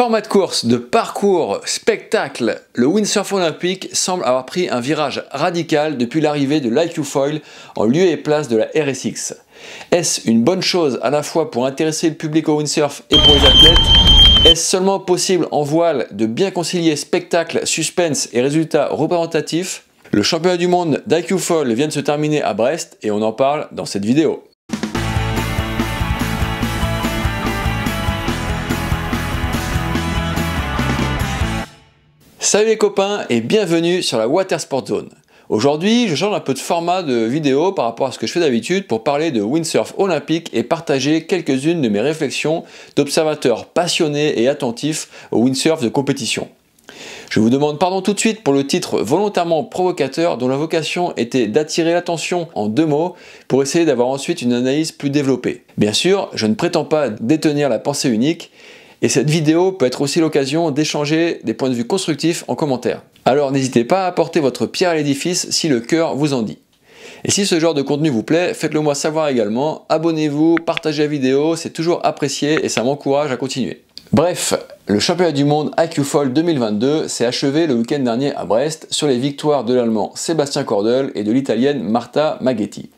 Format de course, de parcours, spectacle, le windsurf olympique semble avoir pris un virage radical depuis l'arrivée de l'IQ Foil en lieu et place de la RSX. Est-ce une bonne chose à la fois pour intéresser le public au windsurf et pour les athlètes Est-ce seulement possible en voile de bien concilier spectacle, suspense et résultats représentatifs Le championnat du monde d'IQ Foil vient de se terminer à Brest et on en parle dans cette vidéo. Salut les copains et bienvenue sur la Water Sport Zone. Aujourd'hui, je change un peu de format de vidéo par rapport à ce que je fais d'habitude pour parler de windsurf olympique et partager quelques-unes de mes réflexions d'observateur passionné et attentif au windsurf de compétition. Je vous demande pardon tout de suite pour le titre volontairement provocateur dont la vocation était d'attirer l'attention en deux mots pour essayer d'avoir ensuite une analyse plus développée. Bien sûr, je ne prétends pas détenir la pensée unique, et cette vidéo peut être aussi l'occasion d'échanger des points de vue constructifs en commentaire. Alors n'hésitez pas à apporter votre pierre à l'édifice si le cœur vous en dit. Et si ce genre de contenu vous plaît, faites-le moi savoir également, abonnez-vous, partagez la vidéo, c'est toujours apprécié et ça m'encourage à continuer. Bref, le championnat du monde IQFOL 2022 s'est achevé le week-end dernier à Brest sur les victoires de l'allemand Sébastien Cordel et de l'italienne Marta Maghetti.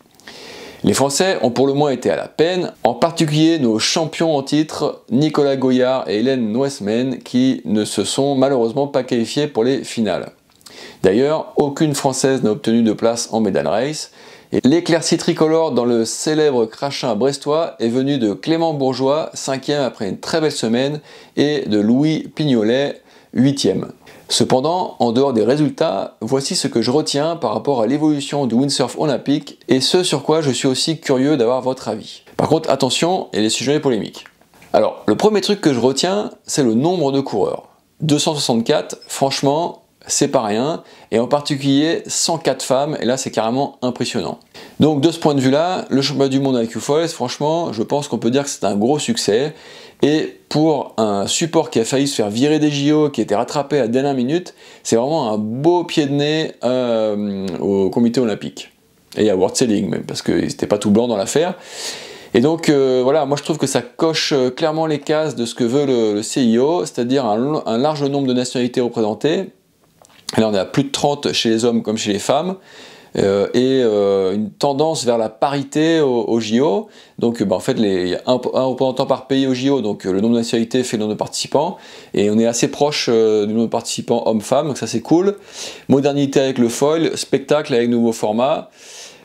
Les Français ont pour le moins été à la peine, en particulier nos champions en titre Nicolas Goyard et Hélène Noesmen qui ne se sont malheureusement pas qualifiés pour les finales. D'ailleurs, aucune Française n'a obtenu de place en medal race. Et l'éclaircie tricolore dans le célèbre crachin brestois est venue de Clément Bourgeois, cinquième après une très belle semaine, et de Louis Pignolet, 8e. Cependant, en dehors des résultats, voici ce que je retiens par rapport à l'évolution du windsurf olympique et ce sur quoi je suis aussi curieux d'avoir votre avis. Par contre, attention, et les sujets polémiques. Alors, le premier truc que je retiens, c'est le nombre de coureurs. 264, franchement, c'est pas rien, et en particulier 104 femmes, et là c'est carrément impressionnant. Donc de ce point de vue-là, le championnat du monde avec q franchement, je pense qu'on peut dire que c'est un gros succès, et pour un support qui a failli se faire virer des JO, qui était rattrapé à dernière minute, c'est vraiment un beau pied de nez euh, au comité olympique. Et à World Selling même, parce qu'ils n'étaient pas tout blancs dans l'affaire. Et donc euh, voilà, moi je trouve que ça coche euh, clairement les cases de ce que veut le, CIO, c'est-à-dire un, large nombre de nationalités représentées. Alors on est à plus de 30 chez les hommes comme chez les femmes. Euh, et euh, une tendance vers la parité au, JO. Donc euh, bah, en fait, il y a un, représentant par pays au JO, donc le nombre de nationalités fait le nombre de participants, et on est assez proche du nombre de participants hommes-femmes, donc ça c'est cool. Modernité avec le foil, spectacle avec nouveau format.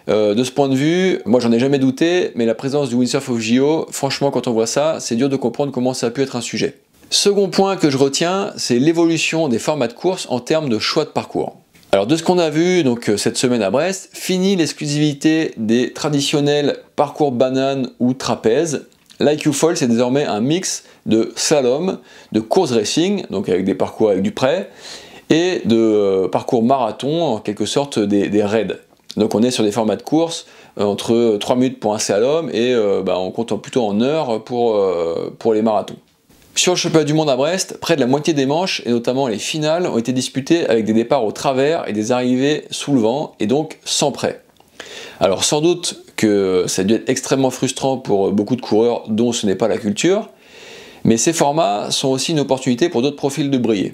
de ce point de vue, moi j'en ai jamais douté, mais la présence du windsurf au JO, franchement quand on voit ça, c'est dur de comprendre comment ça a pu être un sujet. Second point que je retiens, c'est l'évolution des formats de course en termes de choix de parcours. Alors de ce qu'on a vu donc euh, cette semaine à Brest, fini l'exclusivité des traditionnels parcours banane ou trapèze. L'IQ Fall c'est désormais un mix de slalom, de course racing, donc avec des parcours avec du prêt, et de euh, parcours marathon, en quelque sorte des, raids. Donc on est sur des formats de course euh, entre 3 minutes pour un slalom et bah, on compte plutôt en heures pour, pour les marathons. Sur le championnat du monde à Brest, près de la moitié des manches, et notamment les finales, ont été disputées avec des départs au travers et des arrivées sous le vent, et donc sans prêt. Alors sans doute que ça a dû être extrêmement frustrant pour beaucoup de coureurs dont ce n'est pas la culture, mais ces formats sont aussi une opportunité pour d'autres profils de briller.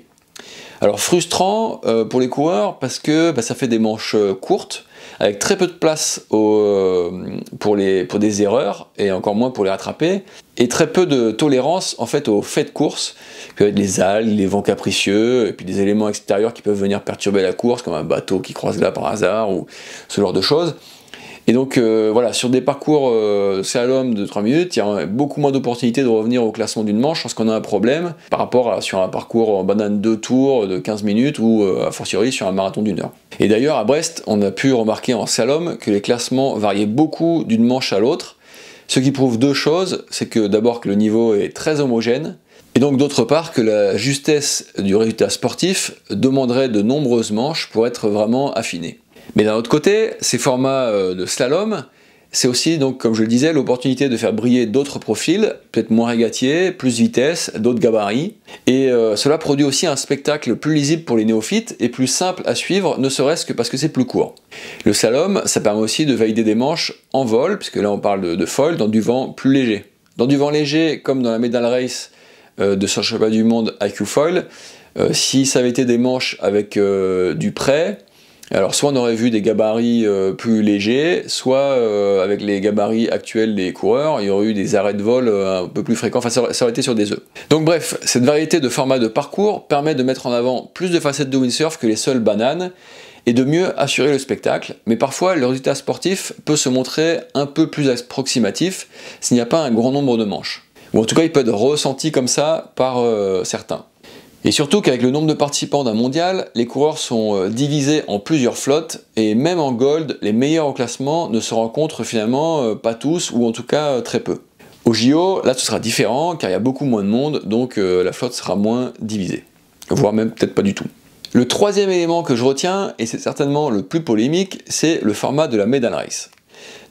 Alors frustrant euh, pour les coureurs parce que bah, ça fait des manches euh, courtes, avec très peu de place euh, pour des erreurs et encore moins pour les rattraper et très peu de tolérance en fait aux faits de course, avec les algues, les vents capricieux, et puis des éléments extérieurs qui peuvent venir perturber la course, comme un bateau qui croise là par hasard ou ce genre de choses. Et donc euh, voilà, sur des parcours euh, de 3 minutes, il y a beaucoup moins d'opportunités de revenir au classement d'une manche lorsqu'on a un problème par rapport à sur un parcours en banane 2 tours de 15 minutes ou à euh, a fortiori sur un marathon d'une heure. Et d'ailleurs à Brest, on a pu remarquer en Salom que les classements variaient beaucoup d'une manche à l'autre ce qui prouve deux choses, c'est que d'abord que le niveau est très homogène, et donc d'autre part que la justesse du résultat sportif demanderait de nombreuses manches pour être vraiment affinée. Mais d'un autre côté, ces formats euh, de slalom, c'est aussi, donc, comme je le disais, l'opportunité de faire briller d'autres profils, peut-être moins régatiers, plus vitesse, d'autres gabarits. Et euh, cela produit aussi un spectacle plus lisible pour les néophytes et plus simple à suivre, ne serait-ce que parce que c'est plus court. Le slalom, ça permet aussi de valider des manches en vol, puisque là on parle de, foil, dans du vent plus léger. Dans du vent léger, comme dans la medal race euh, de de championnat du monde IQ foil euh, si ça avait été des manches avec du prêt, alors soit on aurait vu des gabarits euh, plus légers, soit euh, avec les gabarits actuels des coureurs, il y aurait eu des arrêts de vol euh, un peu plus fréquents, enfin ça aurait, été sur des œufs. Donc bref, cette variété de formats de parcours permet de mettre en avant plus de facettes de windsurf que les seules bananes et de mieux assurer le spectacle, mais parfois le résultat sportif peut se montrer un peu plus approximatif s'il n'y a pas un grand nombre de manches. Ou en tout cas il peut être ressenti comme ça par certains. Et surtout qu'avec le nombre de participants d'un mondial, les coureurs sont euh, divisés en plusieurs flottes, et même en gold, les meilleurs au classement ne se rencontrent finalement euh, pas tous, ou en tout cas euh, très peu. Au JO, là ce sera différent, car il y a beaucoup moins de monde, donc la flotte sera moins divisée, voire même peut-être pas du tout. Le troisième élément que je retiens, et c'est certainement le plus polémique, c'est le format de la medal race.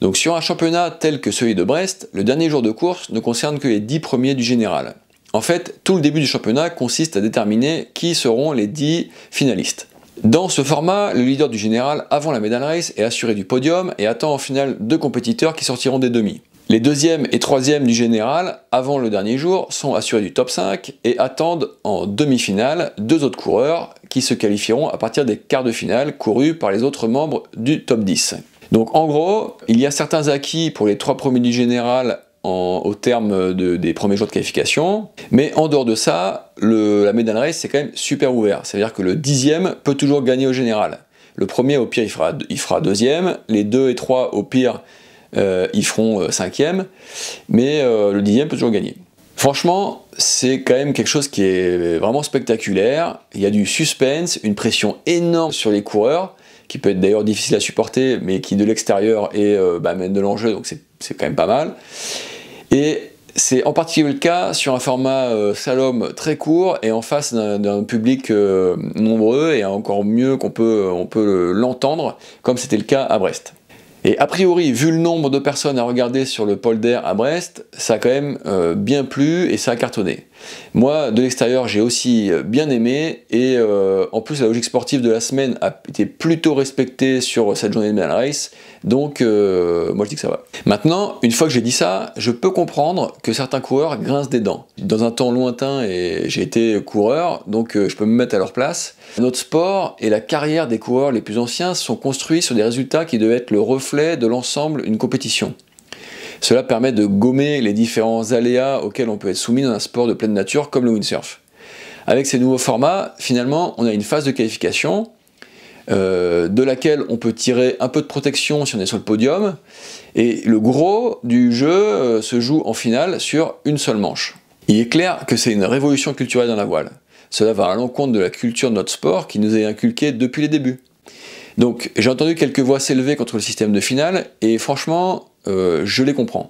Donc sur un championnat tel que celui de Brest, le dernier jour de course ne concerne que les 10 premiers du général. En fait, tout le début du championnat consiste à déterminer qui seront les 10 finalistes. Dans ce format, le leader du général avant la medal race est assuré du podium et attend en finale deux compétiteurs qui sortiront des demi. Les deuxièmes et troisièmes du général, avant le dernier jour, sont assurés du top 5 et attendent en demi-finale deux autres coureurs qui se qualifieront à partir des quarts de finale courus par les autres membres du top 10. Donc en gros, il y a certains acquis pour les trois premiers du général au terme des premiers jours de qualification. Mais en dehors de ça, le, la Medal Race, c'est quand même super ouvert. C'est-à-dire que le dixième peut toujours gagner au général. Le premier, au pire, il fera, il fera deuxième. Les deux et trois, au pire, euh, ils feront euh, cinquième. Mais euh, le dixième peut toujours gagner. Franchement, c'est quand même quelque chose qui est vraiment spectaculaire. Il y a du suspense, une pression énorme sur les coureurs, qui peut être d'ailleurs difficile à supporter, mais qui de l'extérieur est bah, mène de l'enjeu, donc c'est quand même pas mal. Et c'est en particulier le cas sur un format euh, Salom très court et en face d'un public euh, nombreux et encore mieux qu'on peut, peut l'entendre, comme c'était le cas à Brest. Et a priori, vu le nombre de personnes à regarder sur le polder à Brest, ça a quand même euh, bien plu et ça a cartonné. Moi, de l'extérieur, j'ai aussi euh, bien aimé et euh, en plus, la logique sportive de la semaine a été plutôt respectée sur cette journée de la Race, donc euh, moi je dis que ça va. Maintenant, une fois que j'ai dit ça, je peux comprendre que certains coureurs grincent des dents. Dans un temps lointain, et j'ai été coureur, donc je peux me mettre à leur place. Notre sport et la carrière des coureurs les plus anciens sont construits sur des résultats qui devaient être le reflet de l'ensemble d'une compétition. Cela permet de gommer les différents aléas auxquels on peut être soumis dans un sport de pleine nature comme le windsurf. Avec ces nouveaux formats, finalement, on a une phase de qualification euh, de laquelle on peut tirer un peu de protection si on est sur le podium, et le gros du jeu euh, se joue en finale sur une seule manche. Il est clair que c'est une révolution culturelle dans la voile. Cela va à l'encontre de la culture de notre sport qui nous est inculquée depuis les débuts. Donc j'ai entendu quelques voix s'élever contre le système de finale, et franchement, euh, je les comprends.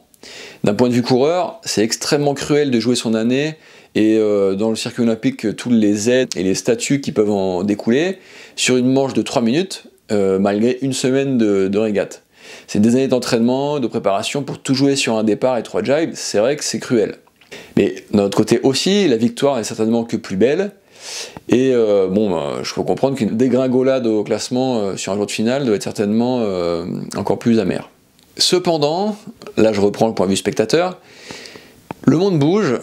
D'un point de vue coureur, c'est extrêmement cruel de jouer son année et euh, dans le circuit olympique, toutes les aides et les statuts qui peuvent en découler sur une manche de 3 minutes, euh, malgré une semaine de, régate. C'est des années d'entraînement, de préparation pour tout jouer sur un départ et trois jibes, c'est vrai que c'est cruel. Mais d'un autre côté aussi, la victoire n'est certainement que plus belle. Et bon, ben, je peux comprendre qu'une dégringolade au classement sur un jour de finale doit être certainement encore plus amère. Cependant, là je reprends le point de vue spectateur, le monde bouge.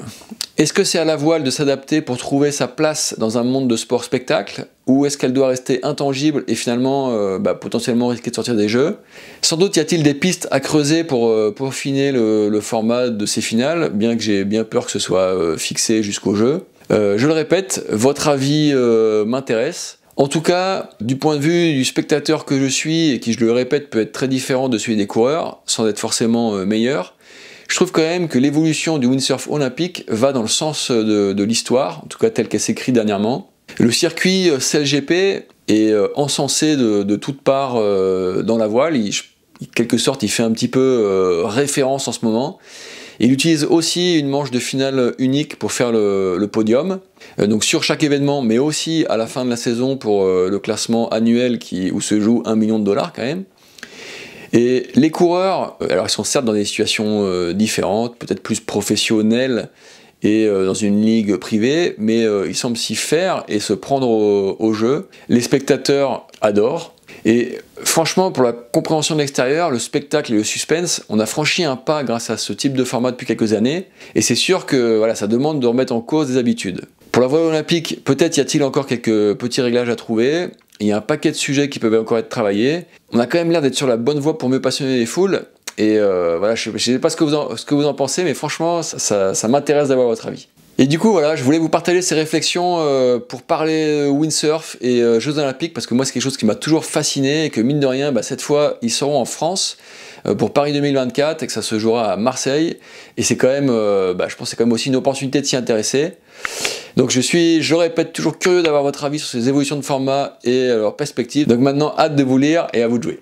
Est-ce que c'est à la voile de s'adapter pour trouver sa place dans un monde de sport spectacle Ou est-ce qu'elle doit rester intangible et finalement euh, bah, potentiellement risquer de sortir des jeux Sans doute y a-t-il des pistes à creuser pour euh, finir le, format de ces finales, bien que j'ai bien peur que ce soit euh, fixé jusqu'au jeu. je le répète, votre avis m'intéresse. En tout cas, du point de vue du spectateur que je suis, et qui, je le répète, peut être très différent de celui des coureurs, sans être forcément euh, meilleur, je trouve quand même que l'évolution du windsurf olympique va dans le sens euh, de, l'histoire, en tout cas telle qu'elle s'écrit dernièrement. Le circuit euh, CLGP est encensé de, toutes parts dans la voile, quelque sorte il fait un petit peu référence en ce moment. Il utilise aussi une manche de finale unique pour faire le, podium. Euh, donc sur chaque événement, mais aussi à la fin de la saison pour euh, le classement annuel qui, où se joue 1 million de dollars quand même. Et les coureurs, euh, alors ils sont certes dans des situations différentes, peut-être plus professionnelles et dans une ligue privée, mais ils semblent s'y faire et se prendre au jeu. Les spectateurs adorent, et franchement, pour la compréhension de l'extérieur, le spectacle et le suspense, on a franchi un pas grâce à ce type de format depuis quelques années, et c'est sûr que voilà, ça demande de remettre en cause des habitudes. Pour la voie olympique, peut-être y a-t-il encore quelques petits réglages à trouver, il y a un paquet de sujets qui peuvent encore être travaillés. On a quand même l'air d'être sur la bonne voie pour mieux passionner les foules, et euh, voilà, je ne sais pas ce que, vous en, ce que vous en pensez, mais franchement, ça m'intéresse d'avoir votre avis. Et du coup, voilà, je voulais vous partager ces réflexions euh, pour parler euh, windsurf et euh, Jeux Olympiques, parce que moi, c'est quelque chose qui m'a toujours fasciné et que, mine de rien, bah, cette fois, ils seront en France pour Paris 2024 et que ça se jouera à Marseille. Et c'est quand même, bah, je pense, c'est quand même aussi une opportunité de s'y intéresser. Donc, je suis, je répète, toujours curieux d'avoir votre avis sur ces évolutions de format et leurs perspectives. Donc, maintenant, hâte de vous lire et à vous de jouer.